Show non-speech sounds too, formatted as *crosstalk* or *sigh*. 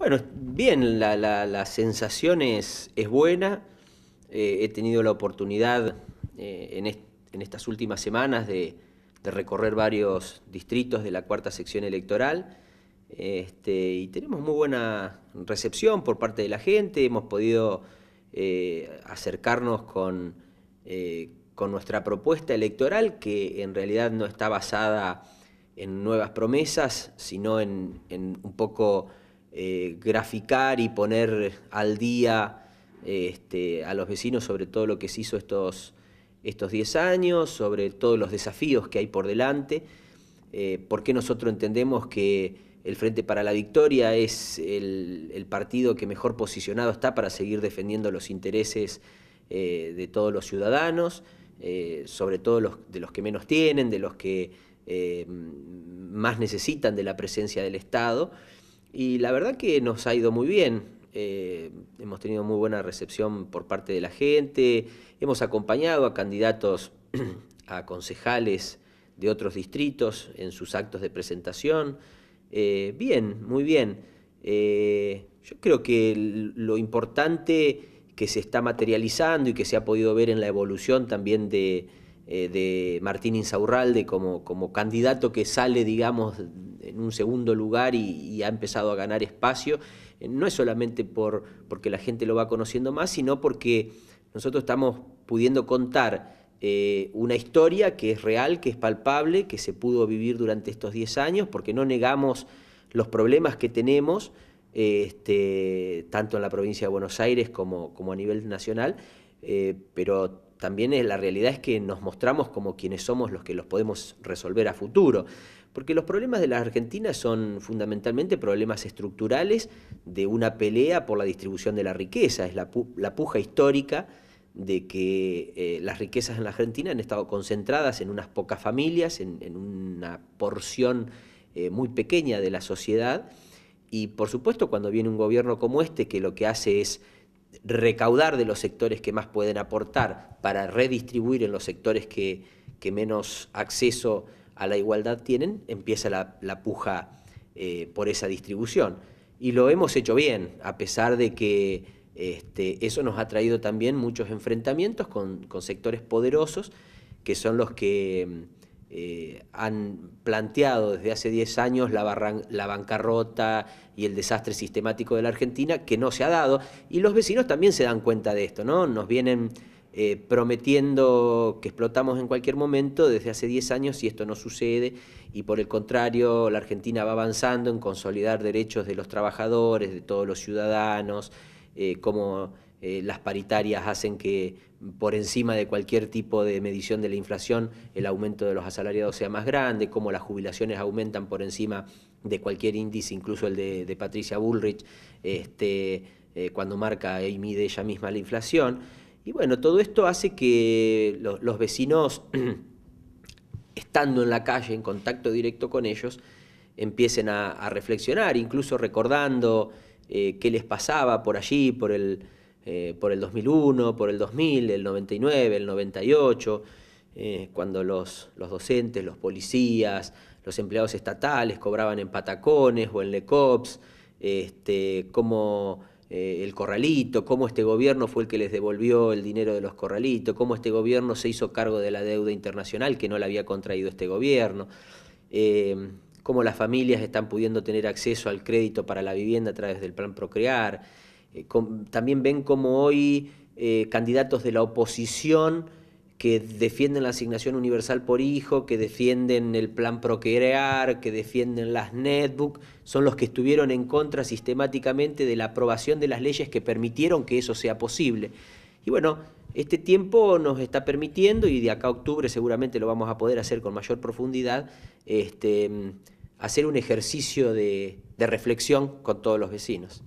Bueno, bien, la, sensación es, buena. Eh, he tenido la oportunidad eh, en, estas últimas semanas de, recorrer varios distritos de la cuarta sección electoral este, y tenemos muy buena recepción por parte de la gente. Hemos podido eh, acercarnos con, nuestra propuesta electoral que en realidad no está basada en nuevas promesas, sino en un poco eh, graficar y poner al día este, a los vecinos sobre todo lo que se hizo estos, estos 10 años, sobre todos los desafíos que hay por delante, eh, porque nosotros entendemos que el Frente para la Victoria es el, partido que mejor posicionado está para seguir defendiendo los intereses eh, de todos los ciudadanos, sobre todo los, de los que menos tienen, de los que más necesitan de la presencia del Estado. Y la verdad que nos ha ido muy bien. Eh, hemos tenido muy buena recepción por parte de la gente, hemos acompañado a candidatos *clears throat* a concejales de otros distritos en sus actos de presentación. Eh, bien, muy bien. Eh, yo creo que lo importante que se está materializando y que se ha podido ver en la evolución también de, de Martín Insaurralde como, como candidato que sale, digamos, un segundo lugar y, ha empezado a ganar espacio, eh, no es solamente por, porque la gente lo va conociendo más, sino porque nosotros estamos pudiendo contar eh, una historia que es real, que es palpable, que se pudo vivir durante estos 10 años, porque no negamos los problemas que tenemos, este, tanto en la provincia de Buenos Aires como, a nivel nacional, eh, pero también la realidad es que nos mostramos como quienes somos los que los podemos resolver a futuro. Porque los problemas de la Argentina son fundamentalmente problemas estructurales de una pelea por la distribución de la riqueza, es la, puja histórica de que eh, las riquezas en la Argentina han estado concentradas en unas pocas familias, en, una porción eh, muy pequeña de la sociedad. Y por supuesto cuando viene un gobierno como este que lo que hace es recaudar de los sectores que más pueden aportar para redistribuir en los sectores que, menos acceso a la igualdad tienen, empieza la, puja eh, por esa distribución. Y lo hemos hecho bien, a pesar de que este, eso nos ha traído también muchos enfrentamientos con sectores poderosos, que son los que eh, han planteado desde hace 10 años la, bancarrota y el desastre sistemático de la Argentina, que no se ha dado. Y los vecinos también se dan cuenta de esto, ¿no? Nos vienen eh, prometiendo que explotamos en cualquier momento desde hace 10 años si esto no sucede. Y por el contrario, la Argentina va avanzando en consolidar derechos de los trabajadores, de todos los ciudadanos, eh, como eh, las paritarias hacen que mm, por encima de cualquier tipo de medición de la inflación el aumento de los asalariados sea más grande, como las jubilaciones aumentan por encima de cualquier índice, incluso el de, Patricia Bullrich, este, eh, cuando marca y mide ella misma la inflación. Y bueno, todo esto hace que los vecinos, *clears throat* estando en la calle, en contacto directo con ellos, empiecen a, reflexionar, incluso recordando eh, qué les pasaba por allí, por el eh, por el 2001, por el 2000, el 99, el 98, eh, cuando los, docentes, los policías, los empleados estatales cobraban en patacones o en lecops, este, cómo eh, el corralito, cómo este gobierno fue el que les devolvió el dinero de los corralitos, cómo este gobierno se hizo cargo de la deuda internacional que no la había contraído este gobierno cómo las familias están pudiendo tener acceso al crédito para la vivienda a través del plan Procrear, eh, también ven como hoy eh, candidatos de la oposición que defienden la asignación universal por hijo, que defienden el plan Procrear, que defienden las netbook, son los que estuvieron en contra sistemáticamente de la aprobación de las leyes que permitieron que eso sea posible. Y bueno, este tiempo nos está permitiendo, y de acá a octubre seguramente lo vamos a poder hacer con mayor profundidad, este, mm, hacer un ejercicio de reflexión con todos los vecinos.